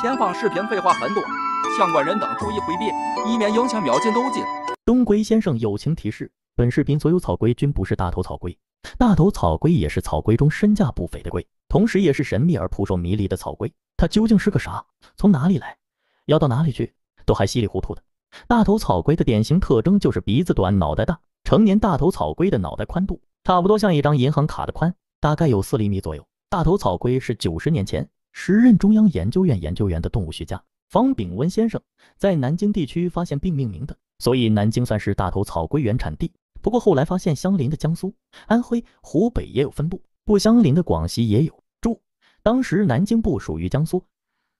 前方视频废话很多，相关人等注意回避，以免影响秒进斗金。东龟先生友情提示：本视频所有草龟均不是大头草龟，大头草龟也是草龟中身价不菲的龟，同时也是神秘而扑朔迷离的草龟。它究竟是个啥？从哪里来？要到哪里去？都还稀里糊涂的。大头草龟的典型特征就是鼻子短，脑袋大。成年大头草龟的脑袋宽度差不多像一张银行卡的宽，大概有四厘米左右。大头草龟是九十年前。时任中央研究院研究员的动物学家方炳文先生在南京地区发现并命名的，所以南京算是大头草龟原产地。不过后来发现相邻的江苏、安徽、湖北也有分布，不相邻的广西也有。注：当时南京不属于江苏，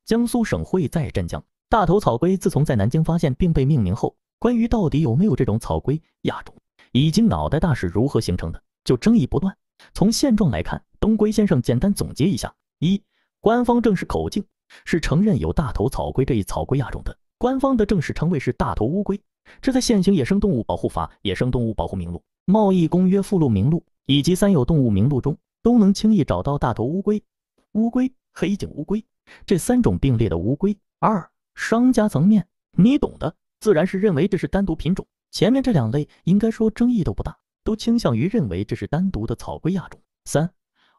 江苏省会在镇江。大头草龟自从在南京发现并被命名后，关于到底有没有这种草龟亚种，以及脑袋大是如何形成的，就争议不断。从现状来看，东龟先生简单总结一下：一。官方正式口径是承认有大头草龟这一草龟亚种的，官方的正式称谓是大头乌龟。这在现行野生动物保护法、野生动物保护名录、贸易公约附录名录以及三有动物名录中都能轻易找到大头乌龟、乌龟、黑颈乌龟这三种并列的乌龟。二、商家层面，你懂的，自然是认为这是单独品种。前面这两类应该说争议都不大，都倾向于认为这是单独的草龟亚种。三、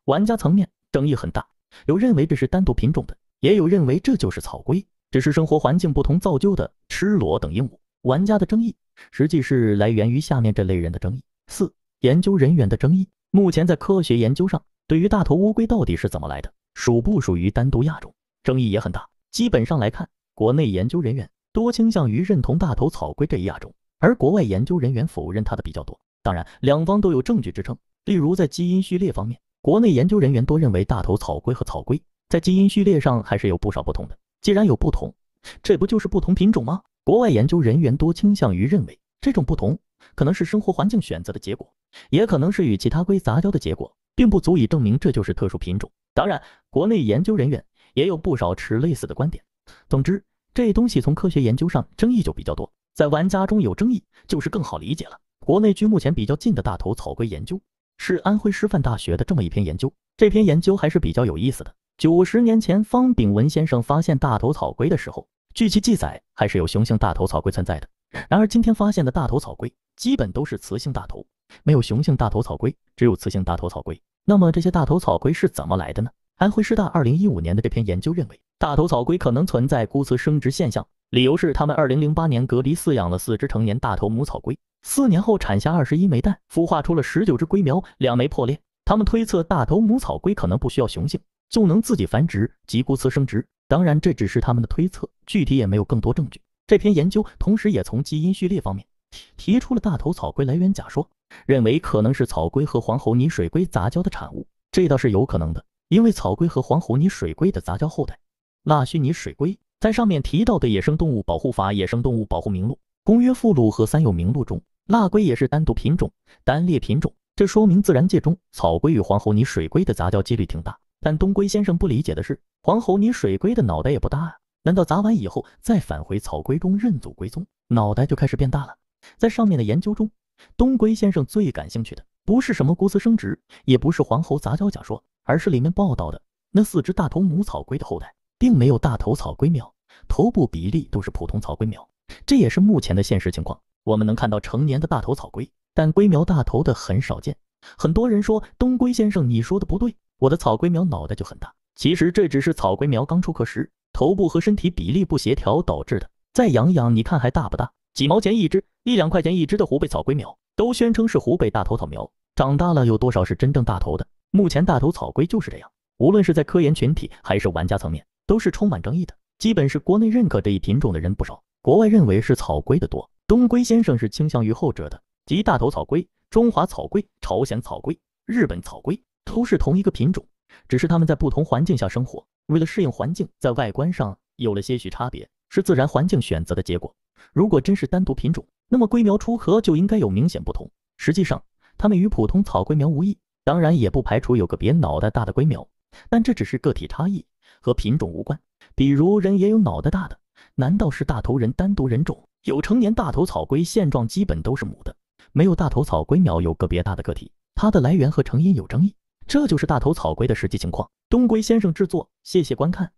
玩家层面争议很大。有认为这是单独品种的，也有认为这就是草龟，只是生活环境不同造就的。吃裸等鹦鹉玩家的争议，实际是来源于下面这类人的争议：四、研究人员的争议。目前在科学研究上，对于大头乌龟到底是怎么来的，属不属于单独亚种，争议也很大。基本上来看，国内研究人员多倾向于认同大头草龟这一亚种，而国外研究人员否认它的比较多。当然，两方都有证据支撑，例如在基因序列方面。国内研究人员多认为大头草龟和草龟在基因序列上还是有不少不同的。既然有不同，这不就是不同品种吗？国外研究人员多倾向于认为这种不同可能是生活环境选择的结果，也可能是与其他龟杂交的结果，并不足以证明这就是特殊品种。当然，国内研究人员也有不少持类似的观点。总之，这东西从科学研究上争议就比较多，在玩家中有争议就是更好理解了。国内距目前比较近的大头草龟研究。是安徽师范大学的这么一篇研究，这篇研究还是比较有意思的。九十年前，方炳文先生发现大头草龟的时候，据其记载，还是有雄性大头草龟存在的。然而，今天发现的大头草龟基本都是雌性大头，没有雄性大头草龟，只有雌性大头草龟。那么，这些大头草龟是怎么来的呢？安徽师大二零一五年的这篇研究认为，大头草龟可能存在孤雌生殖现象。理由是，他们2008年隔离饲养了四只成年大头母草龟，四年后产下二十一枚蛋，孵化出了十九只龟苗，两枚破裂。他们推测大头母草龟可能不需要雄性就能自己繁殖，即孤雌生殖。当然，这只是他们的推测，具体也没有更多证据。这篇研究同时也从基因序列方面提出了大头草龟来源假说，认为可能是草龟和黄喉泥水龟杂交的产物，这倒是有可能的，因为草龟和黄喉泥水龟的杂交后代那须泥水龟。在上面提到的《野生动物保护法》《野生动物保护名录》《公约附录》和《三有名录》中，蜡龟也是单独品种、单列品种。这说明自然界中草龟与黄喉拟水龟的杂交几率挺大。但东龟先生不理解的是，黄喉拟水龟的脑袋也不大啊，难道砸完以后再返回草龟中认祖归宗，脑袋就开始变大了？在上面的研究中，东龟先生最感兴趣的不是什么孤雌生殖，也不是黄喉杂交假说，而是里面报道的那四只大头母草龟的后代。并没有大头草龟苗，头部比例都是普通草龟苗，这也是目前的现实情况。我们能看到成年的大头草龟，但龟苗大头的很少见。很多人说东龟先生，你说的不对，我的草龟苗脑袋就很大。其实这只是草龟苗刚出壳时头部和身体比例不协调导致的，再养养，你看还大不大？几毛钱一只，一两块钱一只的湖北草龟苗都宣称是湖北大头草苗，长大了有多少是真正大头的？目前大头草龟就是这样，无论是在科研群体还是玩家层面。都是充满争议的，基本是国内认可这一品种的人不少，国外认为是草龟的多。东龟先生是倾向于后者的，即大头草龟、中华草龟、朝鲜草龟、日本草龟都是同一个品种，只是它们在不同环境下生活，为了适应环境，在外观上有了些许差别，是自然环境选择的结果。如果真是单独品种，那么龟苗出壳就应该有明显不同。实际上，它们与普通草龟苗无异，当然也不排除有个别脑袋大的龟苗，但这只是个体差异。和品种无关，比如人也有脑袋大的，难道是大头人单独人种？有成年大头草龟，现状基本都是母的，没有大头草龟苗，有个别大的个体，它的来源和成因有争议，这就是大头草龟的实际情况。东龟先生制作，谢谢观看。